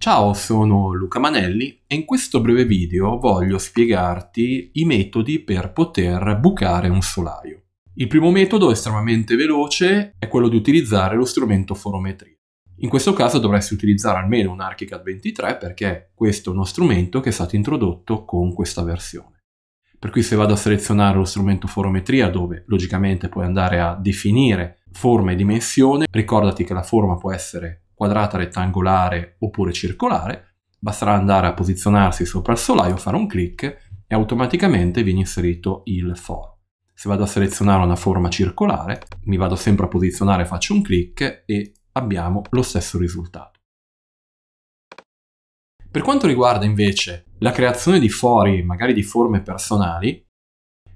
Ciao, sono Luca Manelli e in questo breve video voglio spiegarti i metodi per poter bucare un solaio. Il primo metodo, estremamente veloce, è quello di utilizzare lo strumento forometria. In questo caso dovresti utilizzare almeno un ArchiCAD 23 perché questo è uno strumento che è stato introdotto con questa versione. Per cui se vado a selezionare lo strumento forometria dove logicamente puoi andare a definire forma e dimensione, ricordati che la forma può essere quadrata, rettangolare oppure circolare, basterà andare a posizionarsi sopra il solaio, fare un clic e automaticamente viene inserito il foro. Se vado a selezionare una forma circolare, mi vado sempre a posizionare, faccio un clic e abbiamo lo stesso risultato. Per quanto riguarda invece la creazione di fori, magari di forme personali,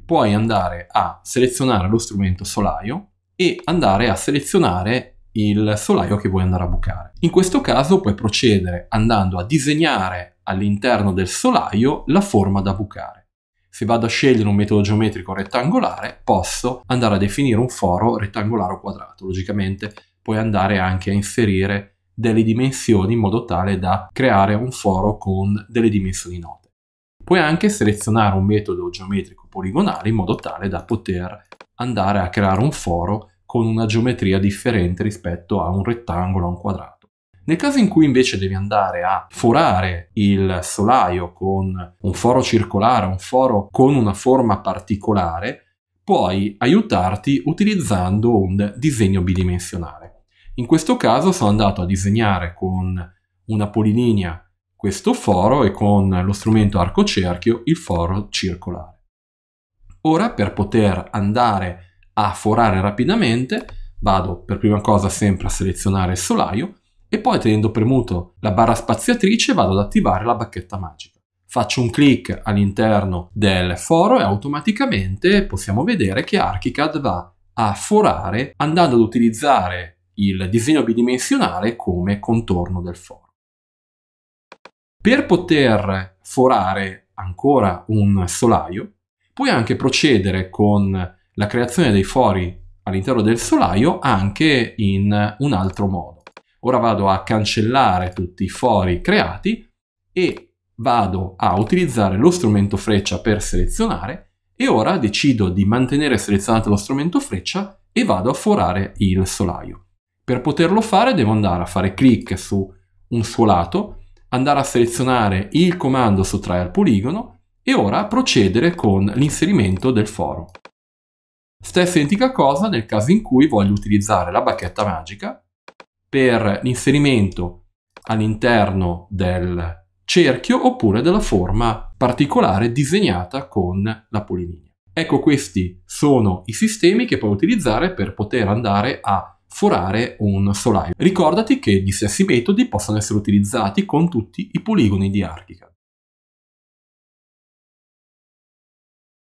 puoi andare a selezionare lo strumento solaio e andare a selezionare il solaio che vuoi andare a bucare. In questo caso puoi procedere andando a disegnare all'interno del solaio la forma da bucare. Se vado a scegliere un metodo geometrico rettangolare, posso andare a definire un foro rettangolare o quadrato. Logicamente puoi andare anche a inserire delle dimensioni in modo tale da creare un foro con delle dimensioni note. Puoi anche selezionare un metodo geometrico poligonale in modo tale da poter andare a creare un foro con una geometria differente rispetto a un rettangolo, a un quadrato. Nel caso in cui invece devi andare a forare il solaio con un foro circolare, un foro con una forma particolare, puoi aiutarti utilizzando un disegno bidimensionale. In questo caso sono andato a disegnare con una polilinea questo foro e con lo strumento arcocerchio il foro circolare. Ora per poter andare a a forare rapidamente, vado per prima cosa sempre a selezionare il solaio e poi tenendo premuto la barra spaziatrice vado ad attivare la bacchetta magica. Faccio un clic all'interno del foro e automaticamente possiamo vedere che ArchiCAD va a forare andando ad utilizzare il disegno bidimensionale come contorno del foro. Per poter forare ancora un solaio, puoi anche procedere con la creazione dei fori all'interno del solaio anche in un altro modo. Ora vado a cancellare tutti i fori creati e vado a utilizzare lo strumento freccia per selezionare e ora decido di mantenere selezionato lo strumento freccia e vado a forare il solaio. Per poterlo fare devo andare a fare clic su un suo lato, andare a selezionare il comando sottrai al poligono e ora procedere con l'inserimento del foro. Stessa identica cosa nel caso in cui voglio utilizzare la bacchetta magica per l'inserimento all'interno del cerchio oppure della forma particolare disegnata con la polilinea. Ecco questi sono i sistemi che puoi utilizzare per poter andare a forare un solaio. Ricordati che gli stessi metodi possono essere utilizzati con tutti i poligoni di ArchiCAD.